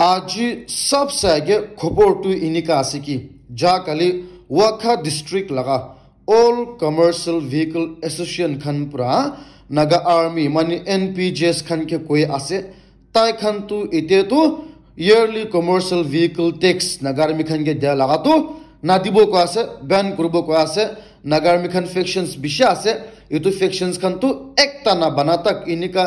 आज सबसे आगे खबर तो इनका जा कली वाखा डिस्ट्रिक्ट लगा ऑल कमर्शियल व्हीकल एसोसिएशन खन पूरा नगा आर्मी मानी एन पी जी एस खन के कोई आसे तय खन तो इतने तो yearly commercial vehicle tax Naga army खन के दे लगा तो ना दीब को आसे बैन करब को आसे नगा आर्मी खन फेक्शन विषय आसे यू तो फेक्शन खन तो एकता ना बना तक इनका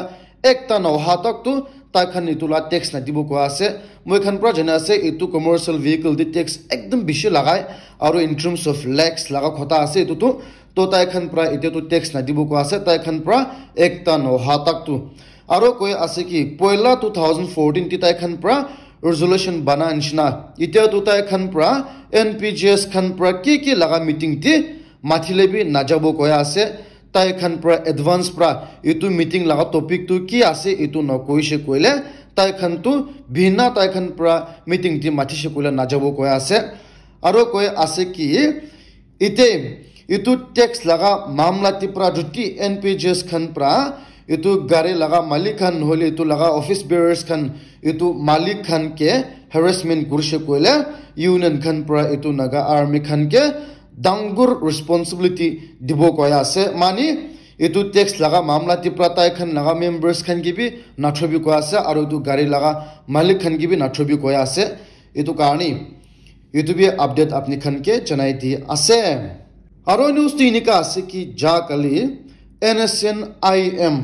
एकता ना वहा तक तो তাইখান নিতোলা টেক্স নাদিব কোৱা আছে মই এখন পৰা জনা আছে এইটো কমাৰ্চিয়েল ভেহিকল দি টেক্স একদম বেছি লগায় আৰু ইন টাৰ্মছ অফ লেক্স লগা কথা আছে এইটোতো তো তাইখান পৰা এতিয়াতো টেক্স নাদিব কোৱা আছে তাইখান পৰা একটা নহা তাকটো আৰু কৈ আছে কি পইলা টু থাউজেণ্ড ফৰ্টিন টি পৰা ৰেজলিউশ্যন বানা নিচিনা এতিয়াতো তাইখান পৰা এন পি জি এছ খান পৰা কি কি লগা মিটিং দি মাথিলে বি নাযাব কোৱা আছে তাই এখন এডভান্স পৰা এইটো মিটিং লগা টপিকটো কি আছে এইটো নকৈছে কৈলে তাইখনটো ভিন্ন তাইখন পৰা মিটিং দি মাতিছে কৈলে নাযাব কৈ আছে আৰু কৈ আছে কি এতিয়াই এইটো টেক্স লগা মামলাটি পৰা যদি এন পি জি এছ খন পৰা এইটো গাড়ী লগা মালিক খান নহ'লে এইটো লগা অফিচ বেয়াৰ্ছ খান এইটো মালিক খানকে হেৰাচমেণ্ট কৰিছে কৈলে ইউনিয়ন খান পৰা এইটো নাগা আৰ্মি খানকে ডাঙৰ ৰেচপনচিবিলিটি দিব কয় আছে মানে এইটো টেক্স লগা মামলা তিপৰা তাইখন লগা মেম্বাৰছ খান কিবি নাথবি কয় আছে আৰু এইটো গাড়ী লগা মালিক খান কিবি নাথবি কয় আছে এইটো কাৰণে এইটো বি আপডেট আপুনি খানকে জনাই দি আছে আৰু নিউজটো এনেকুৱা আছে কি যা কালি N S N I M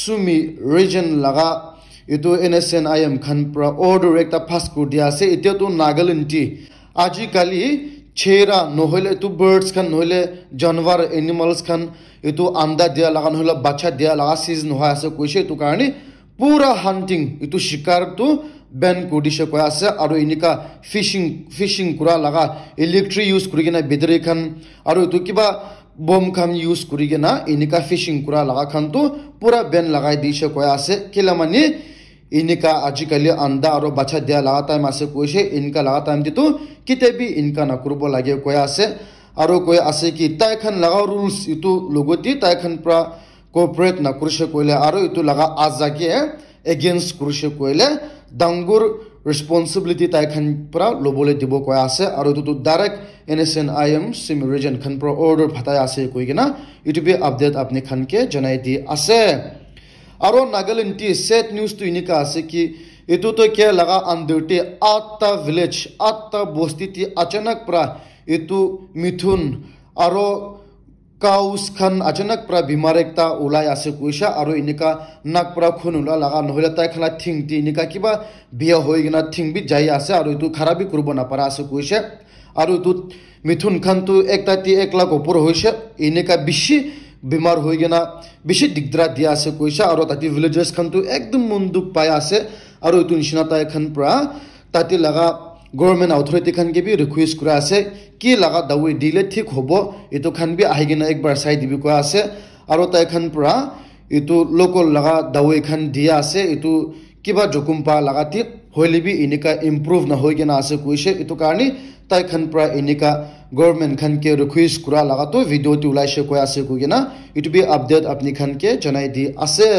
চুমি ৰিজন লগা এইটো N S N I M খান পৰা অৰ্ডাৰ এটা ফাষ্ট কৰি দিয়া আছে এতিয়াতো নাগালেণ্ড আজিকালি চেহেৰা নহ'লে এইটো বাৰ্ডছ খান নহ'লে জানৱাৰ এনিমেলছ খান এইটো আন্দা দিয়া লগা নহ'লে বাচ্চা দিয়া লগা চিজ নোহোৱা আছে কৈছে এইটো কাৰণে পুৰা হাণ্টিং এইটো চিকাৰটো বেন কৰি দিছে কৈ আছে আৰু এনেকুৱা ফিছিং ফিছিং কৰা লগা ইলেক্ট্ৰিক ইউজ কৰি কিনে বেটেৰী খান আৰু এইটো কিবা বম খান ইউজ কৰি কিনে এনেকুৱা ফিছিং কৰা লগা খানটো পুৰা ইনকা আজিকালি আন্দা আৰু বাচ্ছা দিয়া লগা টাইম আছে কৈছে ইনকা লগা টাইম দিটো কেতিয়াবি ইনকা নকৰিব লাগে কৈ আছে আৰু কৈ আছে কি তাইখন লগা ৰুলছ ইটো লগতে তাইখন পৰা কপৰেট নকৰিছে কৈলে আৰু এইটো লগা আজাকে এগেইনষ্ট কৰিছে কৈলে ডাঙৰ ৰেচপনচিবিলিটি তাইখন পৰা ল'বলৈ দিব কৈ আছে আৰু এইটোতো direct N S N I M চিম ৰিজনখন পৰা অৰ্ডাৰ ফাটাই আছে কৈ কিনে ইউটিউবে আপডেট আপুনি খানকৈ জনাই দি আছে aro nagaland ti set news tu inika ase ki etu to kya laga under ti atta village atta bosti ti achanak pra etu mithun aro কাউস খান আচানক প্রা বিমার একটা ওলাই আছে কুইসা আর ইনিকা নাক প্রা খুন ওলা লাগা নহলে তাই খানা থিং তি ইনিকা কিবা বিয়া হয়ে কিনা থিং বি যাই আছে আর ইটো খারাপি করব না পারা আছে কুইসা আর ইটো মিথুন খান তো একটা তি এক লাখ ওপর হয়েছে ইনিকা বেশি বেমাৰ হৈ কিনা বেছি দিগদাৰ দিয়া আছে কৈছে আৰু তাতে ভিলেজাৰ্ছখনতো একদম মন দুখ পাই আছে আৰু এইটো নিচিনা তাই তাইখন পৰা তাতে লগা গভৰ্ণমেণ্ট অথৰিটিখনকে বি ৰিকুৱেষ্ট কৰা আছে কি লগা দাৱৈ দিলে ঠিক হ'ব এইটো খান বি আহি কিনে একবাৰ চাই দিবি কোৱা আছে আৰু তাই তাইখন পৰা এইটো লোকৰ লগা দাৱৈখন দিয়া আছে এইটো কিবা জকুম পা লগা ঠিক হলি বি এনেকা ইম্প্ৰুভ নহয় না আছে কৈছে এইটো কাৰণে তাইখন প্ৰায় এনেকা গভৰ্ণমেণ্ট খানকে ৰিকুৱেষ্ট কৰা লগাটো ভিডিঅ'টো ওলাইছে কৈ আছে কৈ কিনা এইটো বি আপডেট আপুনি খানকে জনাই দি আছে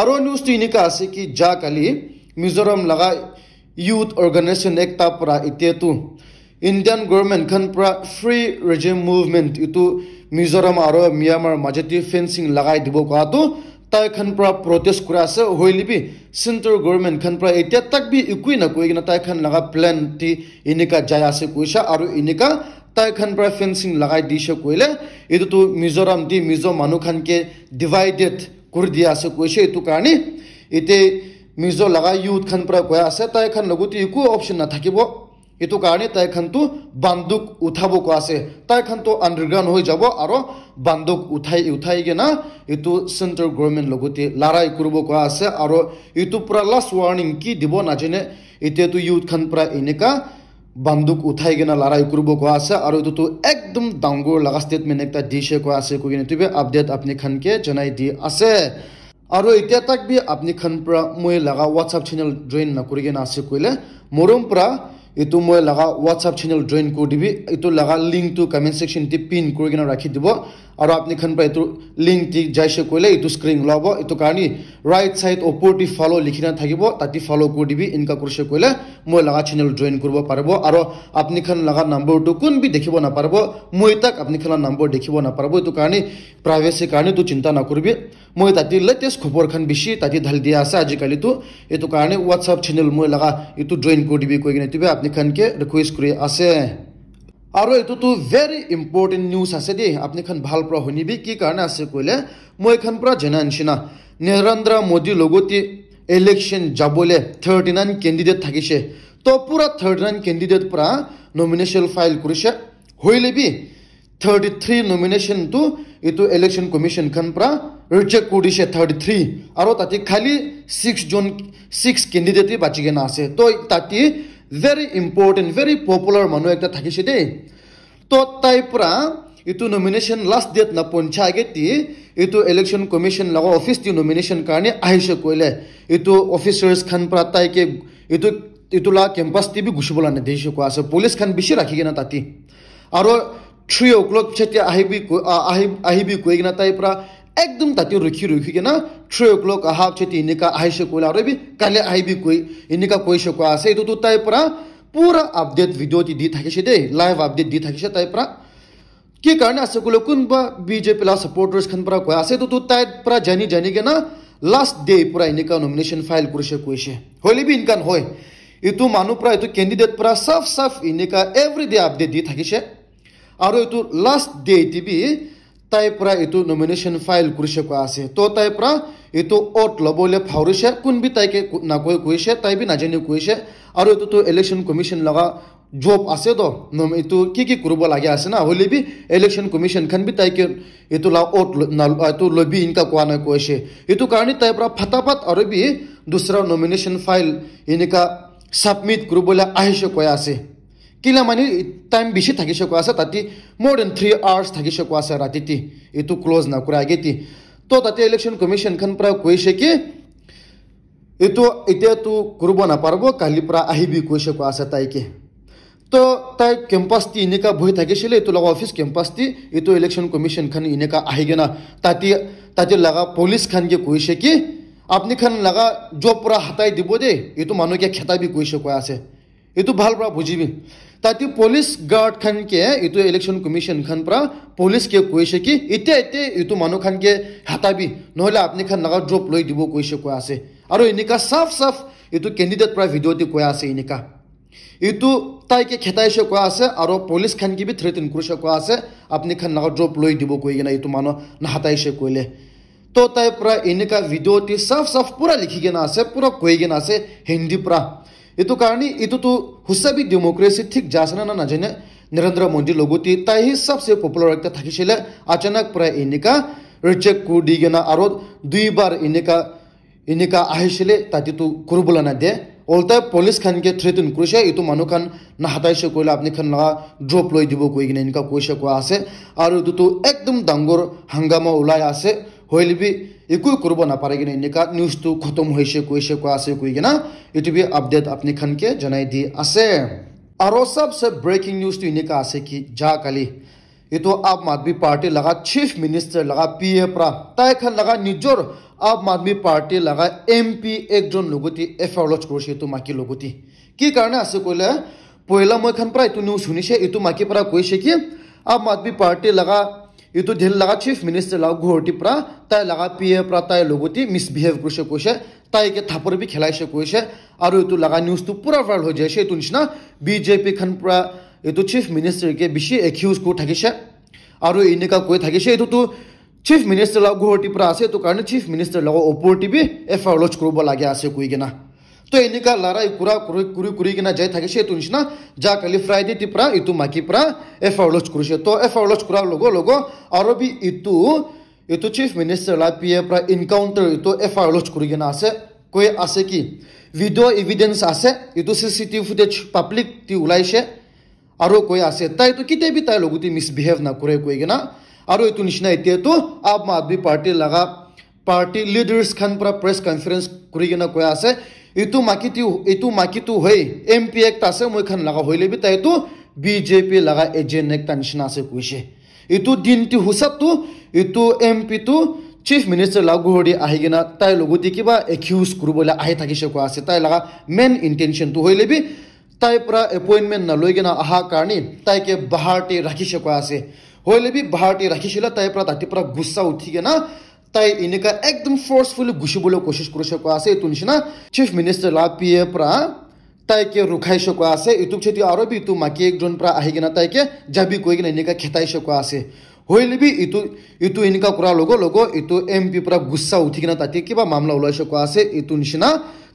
আৰু নিউজটো এনেকুৱা আছে কি যা কালি মিজোৰাম লগা ইউথ অৰ্গেনাইজেশ্যন এক তাৰ পৰা এতিয়াতো ইণ্ডিয়ান গভৰ্ণমেণ্ট খান পৰা ফ্ৰী ৰিজিম মুভমেণ্ট এইটো মিজোৰাম আৰু মিয়ামাৰ মাজেদি ফেঞ্চিং লগাই দিব কৰাটো তাই খান পৰা প্ৰটেষ্ট কৰা আছে হৈ লিবি চেণ্ট্ৰেল গভৰ্ণমেণ্ট খান পৰা এতিয়া তাক বি একোৱেই নকৈ কিনে তাই খান লগা প্লেন টি এনেকা যাই আছে কৈছা আৰু এনেকা তাই খান পৰা ফেঞ্চিং লগাই দিছে কৈলে এইটোতো মিজোৰাম দি মিজো মানুহ খানকে ডিভাইডেড কৰি দিয়া আছে কৈছে এইটো কাৰণে এতিয়া মিজো লগা ইউথ খান পৰা কৈ আছে তাই খান লগতে একো অপশ্যন নাথাকিব এইটো কাৰণে তাইখনতো বান্দুক উঠাব কোৱা আছে তাইখনতো আণ্ডাৰগ্ৰাউণ্ড হৈ যাব আৰু বান্দুক উঠাই উঠাই কিনা এইটো চেণ্ট্ৰেল গভৰ্ণমেণ্ট লগতে লাৰাই কৰিব কোৱা আছে আৰু এইটো পৰা লাষ্ট ৱাৰ্ণিং কি দিব নাজানে এতিয়াতো ইউথখন পৰা এনেকুৱা বান্দুক উঠাই কিনা লাৰাই কৰিব কোৱা আছে আৰু এইটোতো একদম ডাঙৰ লগা ষ্টেটমেণ্ট এটা দিছে কোৱা আছে কৈ কিনে টিভি আপডেট আপুনি খানকে জনাই দি আছে আৰু এতিয়া তাক বি আপুনি খান পৰা মই লগা হোৱাটছআপ চেনেল জইন নকৰি কিনে আছে কৈলে মৰম পৰা এইটো মই লগা হোৱাটছআপ চেনেল জইন কৰি দিবি এইটো লগা লিংকটো কমেণ্ট ছেকশ্যনতে পিন কৰি কিনে ৰাখি দিব আৰু আপুনি খান পাই এইটো লিংক টিক যাইছে কৰিলে এইটো স্ক্ৰীন ল'ব এইটো কাৰণে ৰাইট চাইড ওপৰত ফল' লিখি না থাকিব তাতে ফল' কৰি দিবি এনেকুৱা কৰিছে কৰিলে মই লগা চেনেল জইন কৰিব পাৰিব আৰু আপুনি খান লগা নম্বৰটো কোন বি দেখিব নাপাৰিব মই তাক আপুনি খান নম্বৰ দেখিব নাপাৰিব এইটো কাৰণে প্ৰাইভেচিৰ কাৰণে তোৰ চিন্তা নকৰিবি মই তাতে লেটেষ্ট খবৰ খান বেছি তাতে ঢাল দিয়া আছে আজিকালিতো এইটো কাৰণে হোৱাটছআপ চেনেল মই লগা এইটো জইন কৰি দিবি কৈ কিনে তুমি আপুনি খানকে ৰিকুৱেষ্ট কৰি আছে আৰু এইটোতো ভেৰি ইম্পৰ্টেণ্ট নিউজ আছে দেই আপুনি এখন ভাল পৰা শুনিবি কি কাৰণে আছে কৈলে মই এইখন পৰা জনা নিচিনা নৰেন্দ্ৰ মোদীৰ লগতে ইলেকশ্যন যাবলৈ থাৰ্টি নাইন কেণ্ডিডেট থাকিছে তো পূৰা থাৰ্টি নাইন কেণ্ডিডেট পৰা নমিনেশ্যন ফাইল কৰিছে হৈ লবি থাৰ্টি থ্ৰী নমিনেশ্যনটো এইটো ইলেকশ্যন কমিশ্যনখন পৰা ৰিজেক্ট কৰি দিছে থাৰ্টি থ্ৰী আৰু তাতে খালি ছিক্স জন ছিক্স কেণ্ডিডেটেই বাচি কিনা আছে তো তাতে ভেৰি ইম্পৰ্টেণ্ট ভেৰি পপুলাৰ মানুহ এটা থাকিছে দেই তো তাইৰ পৰা এইটো নমিনেশ্যন লাষ্ট ডেট না পঞ্চায়তে এইটো ইলেকশ্যন কমিশ্যন লগত অফিচ দি নমিনেশ্যন কাৰণে আহিছে কৈলে এইটো অফিচাৰ্ছ খান পৰা তাইকে এইটো এইটো লা কেম্পাছ টিভি গুচিব লাগে দেখিছে কোৱা আছে পুলিচ খান বেছি ৰাখি কিনে তাতে আৰু থ্ৰী অ' ক্লক যেতিয়া আহিবি আহিবি কৈ কিনে তাইৰ পৰা একদম তাতে রুখি রুখি কেনা থ্রি ও ক্লক হাফ চেতি ইনিকা আহিছে কইলা আৰু কাইলে আহিবি কৈ ইনিকা কৈছে কোৱা আছে এইটো তো তাইৰ পৰা পুরা আপডেট ভিডিঅ'টি দি থাকিছে দে লাইভ আপডেট দি থাকিছে তাই পৰা কি কাৰণে আছে ক'লে বিজেপি লা সাপোর্টার্স খান পৰা কোৱা আছে এইটো তো তাই পৰা জানি জানি কেনা লাস্ট ডে পুরা এনেকা নমিনেশন ফাইল কৰিছে কৈছে হ'লে বি ইনকান হয় এইটো মানুহ পৰা এইটো কেণ্ডিডেট পৰা চাফ চাফ এনেকুৱা এভৰি ডে আপডেট দি থাকিছে আৰু এইটো লাষ্ট ডে টিভি তাইৰ পৰা এইটো নমিনেশ্যন ফাইল কৰিছে কোৱা আছে তো তাইৰ পৰা এইটো অট ল'বলৈ ফাউৰিছে কোনবি তাইকে নাকৈ কৈছে তাই বি নাজানি কৈছে আৰু এইটোতো ইলেকশ্যন কমিশ্যন লগা জব আছে তো এইটো কি কি কৰিব লাগে আছে না হ'লে বি ইলেকশ্যন কমিশ্যনখন বি তাইকে এইটো লা অট এইটো ল'বি এনেকুৱা কোৱা নাই কৈছে এইটো কাৰণে তাইৰ পৰা ফটাফট আৰু বি দুচৰা নমিনেশ্যন ফাইল এনেকুৱা ছাবমিট কৰিবলৈ আহিছে কৈ আছে কিলা মানে টাইম বেশি থাকি সকো আছে তাতে মোর দেন থ্রি আওয়ার্স থাকি সকো আছে রাতি তি এইটো ক্লোজ না কৰা আগে তি তো তাতে ইলেকশ্যন কমিশ্যন খান পৰা কৈছে কি এইটো এতিয়াতো কৰিব নাপাৰব কালিৰ পৰা আহিবি কৈছে কোৱা আছে তাইকে তো তাই কেম্পাছ টি এনেকা বহি থাকিছিলে এইটো লগা অফিচ কেম্পাছ টি এইটো ইলেকশ্যন কমিশ্যন খান এনেকা আহি কিনা তাতে তাতে লগা পুলিচ খানকে কৈছে কি আপনি খান লাগা জব পৰা হাতাই দিব দেই এইটো মানুহকে খেতাবি কৈছে কোৱা আছে এইটো ভাল পৰা বুজিবি তাতে পুলিচ গাৰ্ডখনকে এইটো ইলেকশ্যন কমিশ্যনখন পৰা পুলিচকে কৈছে কি এতিয়া এতিয়া এইটো মানুহখনকে হেতাবি নহ'লে আপুনি খান নাগা ড্ৰপ লৈ দিব কৈছে কোৱা আছে আৰু এনেকুৱা চাফ চাফ এইটো কেণ্ডিডেট পৰা ভিডিঅ'টি কোৱা আছে এনেকুৱা এইটো তাইকে খেতাইছে কোৱা আছে আৰু পুলিচখনকে বি থ্ৰেটিন কৰিছে কোৱা আছে আপুনি খান নাগা ড্ৰপ লৈ দিব কৈ কিনে এইটো মানুহ নাহাতাইছে কৈলে তো তাইৰ পৰা এনেকুৱা ভিডিঅ'টি চাফ চাফ পুৰা লিখি কিনে আছে পুৰা কৈ কিনে আছে হিন্দীৰ পৰা এইটো কাৰণে এইটোতো সুচাবি ডেমক্ৰেচি ঠিক যাছে না নাজানে নৰেন্দ্ৰ মোদীৰ লগতে তাইহে সবচে পপুলাৰ এটা থাকিছিলে আচানক প্ৰায় এনেকা ৰিজেক্ট কৰি দি আৰু দুইবাৰ এনেকা এনেকা আহিছিলে তাতেতো কৰিবলৈ নাদে অলতাই পুলিচ খানকে থ্ৰেটেন কৰিছে এইটো মানুহ খান নাহাতাইছে কৰিলে আপুনি খান লগা ড্ৰপ লৈ দিব কৈ কিনে এনেকুৱা কৈছে কোৱা আছে আৰু এইটোতো একদম ডাঙৰ হাংগামা ওলাই আছে হইলে বি একো কৰিব নাপাৰে কিনে এনেকুৱা নিউজটো খতম হৈছে কৈছে কোৱা আছে কৈ কিনা এইটো বি আপডেট আপুনি খানকে জনাই দি আছে আৰু চবচে ব্ৰেকিং নিউজটো এনেকুৱা আছে কি যা কালি এইটো আম আদমি পাৰ্টী লগা চিফ মিনিষ্টাৰ লগা পি এ পৰা তাইখন লগা নিজৰ আম আদমি পাৰ্টী লগা এম পি একজন লগতে এফ আই লজ কৰিছে এইটো মাকী লগতে কি কাৰণে আছে কলে পহিলা মই এখন পৰা এইটো নিউজ শুনিছে এইটো মাকী পৰা কৈছে কি আম আদমি পাৰ্টী লগা ಇದು ದೆಹಲಿ ಚೀಫ್ ಮಿನಿಸ್ಟರ್ ಲಾ ಘೋಟಿ ಪ್ರಾ ತಾಯಿ ಲಗಾ ಪಿ ಎ ಪ್ರಾ ತಾಯಿ ಲಗೋತಿ ಮಿಸ್ಬಿಹೇವ್ ಕೃಷ ಕೋಶೆ ತಾಯಿಗೆ ಥಪರ್ ಬಿ ಖೆಲಾಯಿಸ ಕೋಶೆ ಅವರು ಇದು ಲಗಾ ನ್ಯೂಸ್ ತು ಪೂರ ವರ್ಲ್ಡ್ ಹೋ ಜೈಸೆ ಇದು ನಿಶ್ನ ಬಿ ಜೆ ಪಿ ಖನ್ ಪ್ರಾ ಇದು ಚೀಫ್ ಮಿನಿಸ್ಟರ್ ಗೆ ಬಿಶಿ ಎಕ್ಯೂಸ್ ಕೋ ಠಗಿಸೆ ಅವರು ಇನ್ನಿಕಾ ಕೋಯ್ ಠಗಿಸೆ ಇದು ತು ಚೀಫ್ ಮಿನಿಸ್ಟರ್ ಲಾ ಘೋಟಿ ಪ್ರಾ ಆಸೆ ಇದು ಕಾರಣ ಚೀಫ್ ಮಿನಿಸ್ಟರ್ ಲಗ ಒಪೋರ್ಟಿ ಬಿ ಎಫ್ ಆರ್ ಲೋಚ್ ಕೊಡುವ ಲಾಗೆ ಆಸೆ ಕುಯಿಗೆನಾ तो इनका लड़ाई कुरा कुरी कुरी की ना जाए थके शेतुन ना जा कली फ्राई दी तिपरा इतु माकी परा एफ आर लोच कुरुशे एफ आर लोच लोगो लोगो और भी इतु इतु चीफ मिनिस्टर ला पी एफ इनकाउंटर इतु एफ आर लोच कुरी ना आसे कोई आसे की वीडियो इविडेंस आसे इतु सीसीटीवी फुटेज पब्लिक ती मिसबिहेव ना कुरे कोई पार्टी लगा पार्टी लीडर्स खान पर प्रेस कॉन्फ्रेंस कुरी ना कोई आसे ইটো মাকিটি ইটো মাকিটো হৈ এম পি একটা আছে মই খান লগা হৈ লবি তাইটো বিজেপি লগা এজেণ্ট একটা নিচিনা আছে কৈছে ইটো দিনটো হুচাপটো ইটো এম পিটো চিফ মিনিষ্টাৰ লাগু হৰি আহি কিনে তাইৰ লগতে কিবা একিউজ কৰিবলৈ আহি থাকিছে কোৱা আছে তাইৰ লগা মেইন ইণ্টেনশ্যনটো হৈ লবি তাইৰ পৰা এপইণ্টমেণ্ট নলৈ কিনে অহাৰ কাৰণে তাইকে বাহাৰটি ৰাখিছে কোৱা আছে হৈ লবি বাহাৰতে ৰাখিছিলে তাইৰ পৰা তাতে পৰা গুচা উঠি কিনে তাই এনেকুৱা একদম ফৰ্চফুলি গুচিবলৈ কোচিছ কৰি চকুৱা আছে এইটো নিচিনা চিফ মিনিষ্টাৰ লাভ পি এ পৰা তাইকে ৰখাই চকুৱা আছে ইটোক চেতি আৰু বি ইটো মাকী একজন পৰা আহি কিনে তাইকে যাবি কৈ কিনে এনেকুৱা খেটাই চকুৱা আছে হৈ লবি ইটো ইটো এনেকুৱা কৰাৰ লগত লগত ইটো এম পি পৰা গুচা উঠি কিনে তাতে কিবা মামলা ওলাই চকুৱা আছে ইটো নিচিনা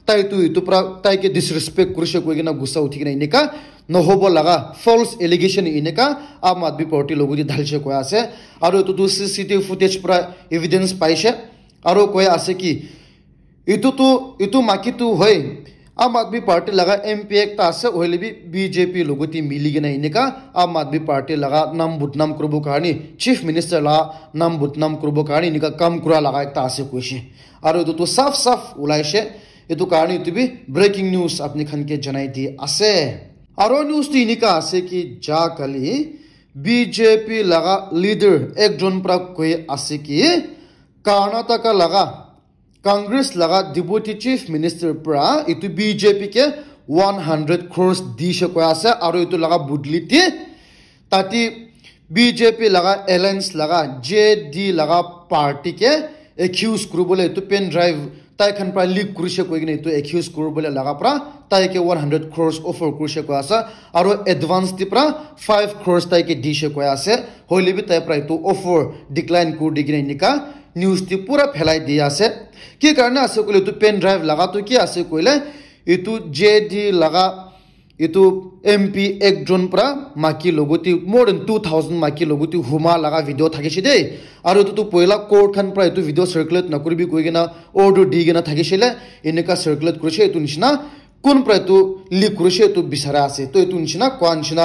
তাই তুই ইটোৰ পৰা তাইকে ডিছৰেচপেক্ট কৰিছে কৈ কিনে গুচা উঠি কিনে এনেকুৱা নহ'ব লগা ফল্ছ এলিগেশ্যন এনেকা আম আদমি পাৰ্টি লগতে ঢালিছে কৈ আছে আৰু এইটোতো চি চি টিভি ফুটেজ পৰা এভিডেঞ্চ পাইছে আৰু কৈ আছে কি ইটোতো ইটো মাকিটো হয় আম আদমি পাৰ্টি লগা এম পি একটা আছে অহিলেবি বি জে পিৰ লগতে মিলি কিনে এনেকা আম আদমি পাৰ্টি লগা নাম বদনাম কৰিব কাৰণে চিফ মিনিষ্টাৰ লগা নাম বদনাম কৰিব কাৰণে এনেকা কাম কৰা লগা এটা আছে কৈছে আৰু এইটোতো চাফ চাফ ওলাইছে এইটো কাৰণে ইউটিউবে ব্ৰেকিং নিউজ আপুনিখনকে জনাই দি আছে আৰু নিউজটো এনেকুৱা আছে কি যা কালি বিজেপি লগা লিডাৰ একজন পৰা কৈ আছে কি কৰ্ণাটকা লগা কংগ্ৰেছ লগা ডিপুটি চিফ মিনিষ্টাৰ পৰা এইটো বিজেপিকে ওৱান হাণ্ড্ৰেড ক্ৰ'ৰ্ছ দিছে কৈ আছে আৰু এইটো লগা বুদলিটি তাতে বিজেপি লগা এলায়েন্স লগা জে ডি লগা পাৰ্টিকে একিউজ কৰিবলৈ এইটো পেন ড্ৰাইভ তাইখান পৰা লিক কৰিছে কৈ কিনে এইটো একিউজ কৰিবলৈ লগা পৰা তাইকে ওৱান হাণ্ড্ৰেড ক্ৰ'ৰ্চ অফাৰ কৰিছে কৈ আছে আৰু এডভান্স দি পৰা ফাইভ ক্ৰ'ৰ্চ তাইকে দিছে কৈ আছে হ'লে বি তাইৰ পৰা এইটো অফাৰ ডিক্লাইন কৰি দি কিনে এনেকুৱা নিউজটি পূৰা ফেলাই দি আছে কি কাৰণে আছে কৈ এইটো পেন ড্ৰাইভ লগাটো কি আছে কৈলে এইটো জে ডি লগা ইটো এম পি এক জুন পৰা মাকি লগতি মোৰ দেন টু থাউজেণ্ড মাকি লগতি হুমা লগা ভিডিঅ' থাকিছে দেই আৰু এইটোতো পইলা কোৰ্ট খান পৰা এইটো ভিডিঅ' চাৰ্কুলেট নকৰিবি কৈ কিনে অৰ্ডাৰ দি কিনে থাকিছিলে এনেকুৱা চাৰ্কুলেট কৰিছে এইটো নিচিনা কোন পৰা এইটো লিক কৰিছে এইটো বিচৰা আছে তো এইটো নিচিনা কোৱা নিচিনা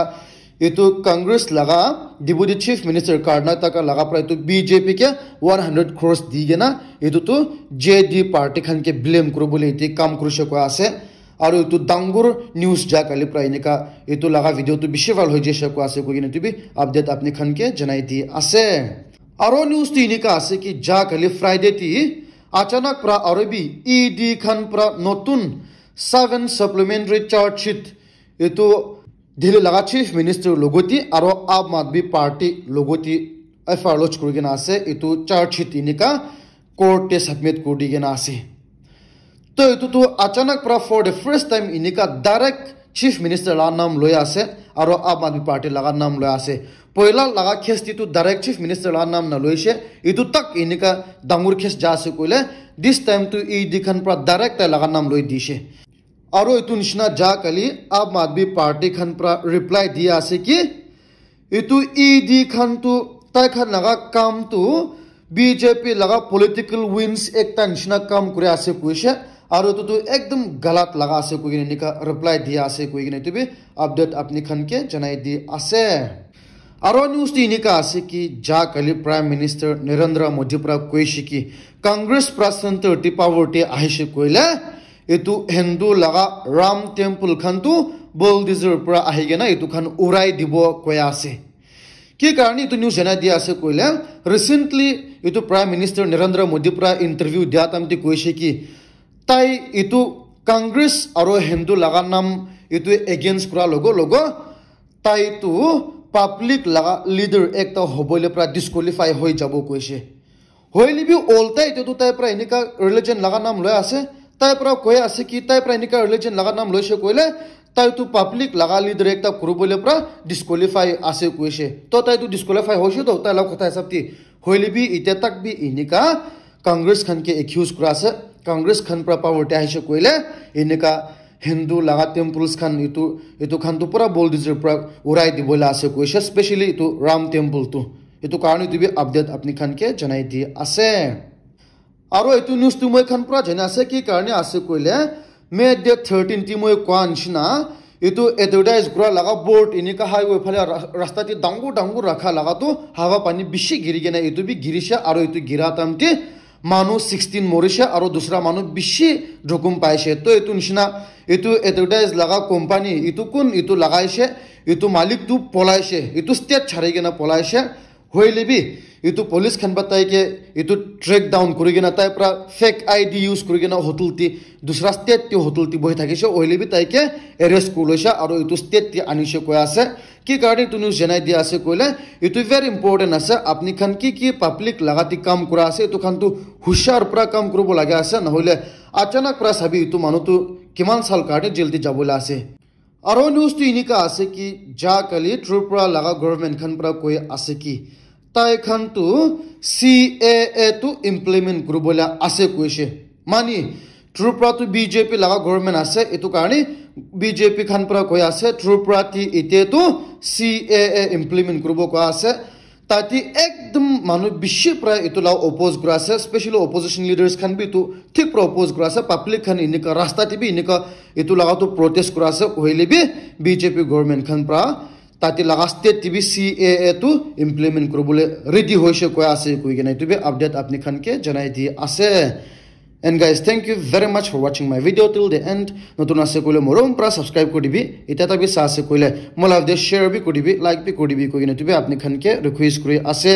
এইটো কংগ্ৰেছ লগা ডিপুটি চিফ মিনিষ্টাৰ কৰ্ণাটক লগা পৰা এইটো বিজেপিকে ওৱান হাণ্ড্ৰেড ক্ৰ'ছ দি কিনে এইটোতো জে ডি পাৰ্টিখনকে ব্লেম কৰোঁ বুলি এতিয়া কাম কৰিছে কোৱা আছে আৰু এইটো ডাঙৰ নিউজ যাক কালিৰ পৰা এনেকুৱা এইটো লগা ভিডিঅ'টো বেছি ভাল হৈ যায় চাকু আছে কৈ কিনে তুমি আপডেট আপুনি খানকে জনাই দি আছে আৰু নিউজটো এনেকুৱা আছে কি যা কালি ফ্ৰাইডেটি আচানক পৰা আৰবি ই ডি খান পৰা নতুন ছেভেন ছাপ্লিমেণ্টৰী চাৰ্জশ্বীট এইটো দিল্লী লগা চিফ মিনিষ্টাৰ লগতে আৰু আম আদমি পাৰ্টী লগতে এফ আৰ লচ কৰি কিনে আছে এইটো চাৰ্জশ্বীট এনেকুৱা কৰ্টে ছাবমিট কৰি দি কিনে আছে তো এইটোতো আচানক পৰা ফৰ দ্য ফাৰ্ষ্ট টাইম ইনেকুৱা ডাইৰেক্ট চিফ মিনিষ্টাৰ নাম লৈ আছে আৰু আম আদমি পাৰ্টীৰ লগা নাম লৈ আছে পহিলা লগা খেষ্টিটো ডাইৰেক্ট চিফ মিনিষ্টাৰ লগা নাম নলৈছে এইটো তাক এনেকুৱা ডাঙৰ খেচ যা আছে কৈলে দিছ টাইমটো এই দিখন পৰা ডাইৰেক্ট তাই লগা নাম লৈ দিছে আৰু এইটো নিচিনা যা কালি আম আদমী পাৰ্টীখন পৰা ৰিপ্লাই দি আছে কি এইটো ই ডি তাই খান লগা কামটো বিজেপি লগা পলিটিকেল উইনছ একটা নিচিনা কাম কৰি আছে কৈছে और तो तो एकदम गलत लगा से कोई ने निका रिप्लाई दिया से कोई ने तुबे अपडेट अपने खन के जनाई दी आसे और न्यूज दी निका आसे कि जा कल प्राइम मिनिस्टर नरेंद्र मोदी पर कोई कि कांग्रेस प्रशासन प्रसंत टिपावटी आहिश ये तो हिंदू लगा राम टेम्पल खन तो बोल दिजर पर आहिगे ना ये तो खन उराई दिबो कोया से के कारण इतु न्यूज जना दिया से कोइले रिसेंटली इतु प्राइम मिनिस्टर नरेंद्र मोदी पर इंटरव्यू दिया था ती कोई की তাই এইটো কংগ্ৰেছ আৰু হিন্দু লগা নাম এইটো এগেইনষ্ট কৰাৰ লগ লগে তাইটো পাব্লিক লগা লিডাৰ একটা হ'বলৈ পৰা ডিছকোৱালিফাই হৈ যাব কৈছে হৈ নিবি ওলটাই এতিয়াতো তাইৰ পৰা এনেকুৱা ৰিলিজন লগা নাম লৈ আছে তাইৰ পৰা কৈ আছে কি তাইৰ পৰা এনেকুৱা ৰিলিজন লগা নাম লৈছে কৈলে তাইতো পাব্লিক লগা লিডাৰ একটা কৰিবলৈ পৰা ডিছকোৱালিফাই আছে কৈছে তো তাইতো ডিছকোৱালিফাই হৈছেতো তাইৰ লগত কথা হিচাপে হৈ নিবি এতিয়া তাক বি এনেকুৱা কংগ্ৰেছখনকে একিউজ কৰা আছে কংগ্ৰেছ খন পৰা পাৱাৰতে আহিছে কৰিলে এনেকুৱা হিন্দু লাগা টেম্পলছ খান এইটো এইটো খানটো পূৰা বল্ডিজৰ পৰা উৰাই দিবলৈ আছে কৈছে স্পেচিয়েলি এইটো ৰাম টেম্পলটো এইটো কাৰণে টিভি আপডেট আপুনি খানকে জনাই দি আছে আৰু এইটো নিউজটো মই এখন পৰা জনা আছে কি কাৰণে আছে কৰিলে মে ডেট থাৰ্টিনটি মই কোৱা নিচিনা এইটো এডভাৰটাইজ কৰা লগা বৰ্ড এনেকুৱা হাই এইফালে ৰাস্তাটি ডাঙৰ ডাঙৰ ৰখা লগাটো হাৱা পানী বেছি গিৰি কিনে এইটো বি আৰু এইটো গিৰা মানুহ ছিক্সটিন মৰিছে আৰু দুচৰা মানুহ বেছি ঢুকুম পাইছে তো এইটো নিচিনা এইটো এডভাৰটাইজ লগা কোম্পানী এইটো কোন এইটো লগাইছে এইটো মালিকটো পলাইছে এইটো ষ্টেট চাৰি কিনে পলাইছে হৈলিবি এইটো পুলিচ খান্দব তাইকে এইটো ট্ৰেক ডাউন কৰি কিনে তাইৰ পৰা ফেক আই ডি ইউজ কৰি কিনে হোটেলটি দুচৰা ষ্টেটটি হোটেলটি বহি থাকিছে অহিলিবি তাইকে এৰেষ্ট কৰি লৈছে আৰু এইটো ষ্টেটটি আনিছে কৈ আছে কি কাৰণে এইটো নিউজ জনাই দিয়া আছে কৈলে এইটো ভেৰি ইম্পৰ্টেণ্ট আছে আপুনি খান কি কি পাব্লিক লাগাতি কাম কৰা আছে এইটো খানটো হুচাৰ পৰা কাম কৰিব লাগে আছে নহ'লে আচানক পৰা চাবি ইটো মানুহটো কিমান চাল কাৰণে জেলটি যাবলৈ আছে আৰু নিউজটো এনেকুৱা আছে কি যা কালি ত্ৰিপুৰা লাগা গভৰ্ণমেণ্টখন পৰা কৈ আছে কি তাইখানটো চি এ এটো ইমপ্লিমেণ্ট কৰিবলৈ আছে কৈছে মানি ত্ৰিপুৰাটো বিজেপি লগা গভৰ্ণমেণ্ট আছে এইটো কাৰণে বিজেপি খান পৰা কৈ আছে ত্ৰিপুৰাটি এতিয়াতো চি এ এ ইমপ্লিমেণ্ট কৰিব কোৱা আছে তাতে একদম মানুহ বেছি প্ৰায় এইটো লগ অপ'জ কৰা আছে স্পেচিয়েলি অপজিশ্যন লিডাৰ্ছ খান বিটো ঠিক পৰা অপ'জ কৰা আছে পাব্লিক খান এনেকুৱা ৰাস্তাতে বি এনেকুৱা এইটো লগাটো প্ৰটেষ্ট কৰা আছে হ'লে বি বিজেপি গভৰ্ণমেণ্ট খান পৰা তাতে লাগাস্তে TV C A A to implement কৰিবলৈ ৰেডি হৈছে কৈ আছে কৈ কিনে এইটো আপডেট আপুনি খানকে জনাই দি আছে and guys thank you very much for ৱাচিং my video' till the end নতুন আছে কৰিলে মৰম পৰা ছাবস্ক্ৰাইব কৰি দিবি এতিয়া তাৰ পিছত আছে কৰিলে মই লাভ দিয়ে শ্বেয়াৰ বি কৰি দিবি লাইক বি কৰি দিবি কৈ কিনে এইটো বি আপুনি খানকে ৰিকুৱেষ্ট কৰি আছে